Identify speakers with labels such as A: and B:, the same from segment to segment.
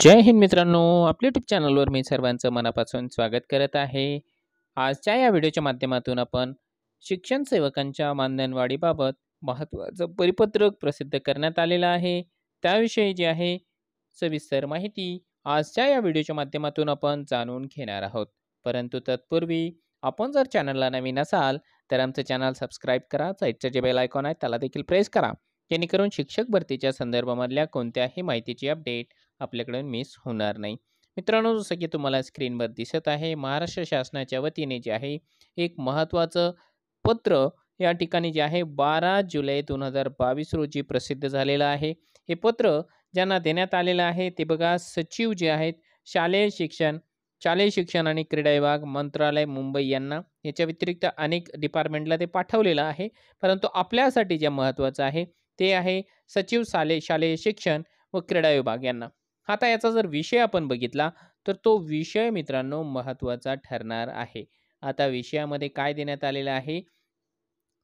A: जय हिंद मित्रांनो आपल्या युट्यूब चॅनलवर मी सर्वांचं मनापासून स्वागत करत आहे आजच्या या व्हिडिओच्या माध्यमातून आपण शिक्षण सेवकांच्या मानधनवाढीबाबत महत्त्वाचं परिपत्रक प्रसिद्ध करण्यात आलेलं आहे त्याविषयी जी आहे सविस्तर माहिती आजच्या या व्हिडिओच्या माध्यमातून आपण जाणून घेणार आहोत परंतु तत्पूर्वी आपण जर चॅनलला नवीन असाल तर आमचं चॅनल सबस्क्राईब करा साईटचं जे बेल आयकॉन आहे त्याला देखील प्रेस करा जेणेकरून शिक्षक भरतीच्या संदर्भामधल्या कोणत्याही माहितीची अपडेट आपल्याकडून मिस होणार नाही मित्रांनो जसं की तुम्हाला स्क्रीनवर दिसत आहे महाराष्ट्र शासनाच्या वतीने जे आहे एक महत्त्वाचं पत्र या ठिकाणी जे आहे बारा जुलै दोन हजार बावीस रोजी प्रसिद्ध झालेलं आहे हे पत्र ज्यांना देण्यात आलेलं आहे ते बघा सचिव जे आहेत शालेय शिक्षण शालेय शिक्षण आणि क्रीडा विभाग मंत्रालय मुंबई यांना याच्या व्यतिरिक्त अनेक डिपार्टमेंटला ते पाठवलेलं आहे परंतु आपल्यासाठी जे महत्त्वाचं आहे ते आहे सचिव शाले शालेय शिक्षण व क्रीडा विभाग यांना आता याचा जर विषय आपण बघितला तर तो विषय मित्रांनो महत्त्वाचा ठरणार आहे आता विषयामध्ये काय देण्यात आलेलं आहे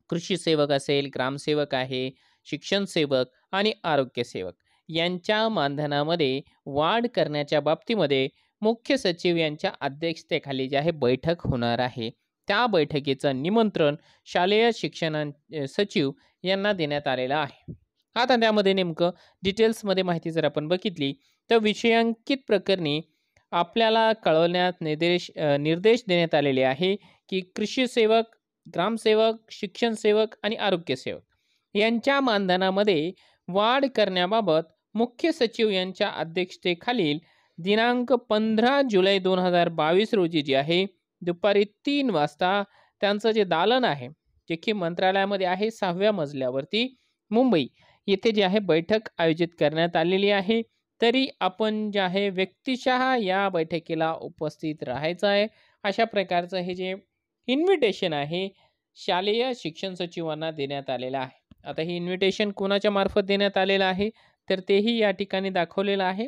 A: कृषी सेवक असेल ग्रामसेवक आहे शिक्षण सेवक आणि आरोग्यसेवक यांच्या मानधनामध्ये वाढ करण्याच्या बाबतीमध्ये मुख्य सचिव यांच्या अध्यक्षतेखाली जी आहे बैठक होणार आहे त्या बैठकीचं निमंत्रण शालेय शिक्षण सचिव यांना देण्यात आलेलं आहे आता त्यामध्ये नेमकं डिटेल्समध्ये माहिती जर आपण बघितली तर विषयांकित प्रकरणी आपल्याला कळवण्यात निर्देश निर्देश देण्यात आलेले आहे की कृषी सेवक ग्रामसेवक शिक्षण सेवक आणि आरोग्यसेवक यांच्या मानधनामध्ये वाढ करण्याबाबत मुख्य सचिव यांच्या अध्यक्षतेखालील दिनांक पंधरा जुलै दोन हजार बावीस रोजी जी आहे दुपारी तीन वाजता त्यांचं जे दालन आहे जे की मंत्रालयामध्ये आहे सहाव्या मजल्यावरती मुंबई येथे जी आहे बैठक आयोजित करण्यात आलेली आहे तरी आपण जे आहे व्यक्तिशः या बैठकीला उपस्थित राहायचं आहे अशा प्रकारचं हे जे इन्व्हिटेशन आहे शालेय शिक्षण सचिवांना देण्यात आलेलं आहे आता हे इन्व्हिटेशन कोणाच्या मार्फत देण्यात आलेलं आहे तर तेही या ठिकाणी दाखवलेलं आहे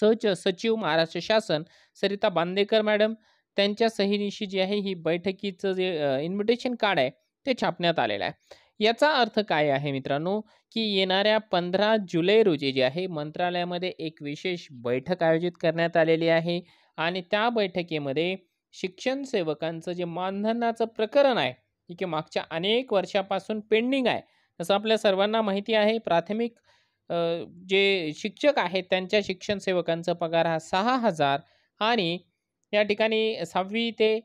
A: सच सचिव महाराष्ट्र शासन सरिता बांदेकर मॅडम त्यांच्या सहीनिशी जी आहे ही बैठकीचं जे इन्व्हिटेशन कार्ड आहे ते छापण्यात आलेलं आहे याचा अर्थ काय आहे मित्रांनो की येणाऱ्या पंधरा जुलै रोजी जे आहे मंत्रालयामध्ये एक विशेष बैठक आयोजित करण्यात आलेली आहे आणि त्या बैठकीमध्ये शिक्षण सेवकांचं जे मानधनाचं प्रकरण आहे ठीक आहे मागच्या अनेक वर्षापासून पेंडिंग आहे जसं आपल्या सर्वांना माहिती आहे प्राथमिक जे शिक्षक आहेत त्यांच्या शिक्षण सेवकांचा पगार हा सहा हजार आणि या ठिकाणी सहावी ते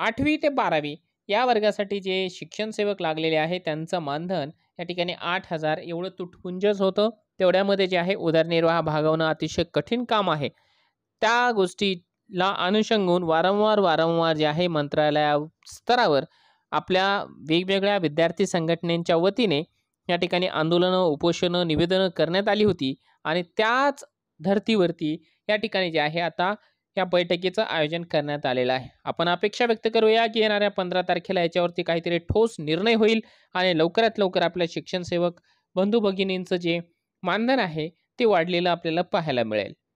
A: आठवी ते बारावी या वर्गासाठी जे शिक्षण सेवक लागलेले आहे त्यांचं मानधन या ठिकाणी आठ हजार एवढं तुटपुंजच होतं तेवढ्यामध्ये जे आहे उदरनिर्वाह भागवणं अतिशय कठीण काम आहे त्या गोष्टीला अनुषंगून वारंवार वारंवार जे आहे मंत्रालया स्तरावर आपल्या वेगवेगळ्या विद्यार्थी संघटनेच्या वतीने या ठिकाणी आंदोलनं उपोषणं निवेदनं करण्यात आली होती आणि त्याच धर्तीवरती या ठिकाणी जे आहे आता या बैठकीचं आयोजन करण्यात आलेलं आहे आपण अपेक्षा व्यक्त करूया की येणाऱ्या पंधरा तारखेला याच्यावरती काहीतरी ठोस निर्णय होईल आणि लवकरात लवकर आपल्या शिक्षणसेवक बंधू भगिनींचं जे मानधन आहे ते वाढलेलं आपल्याला पाहायला मिळेल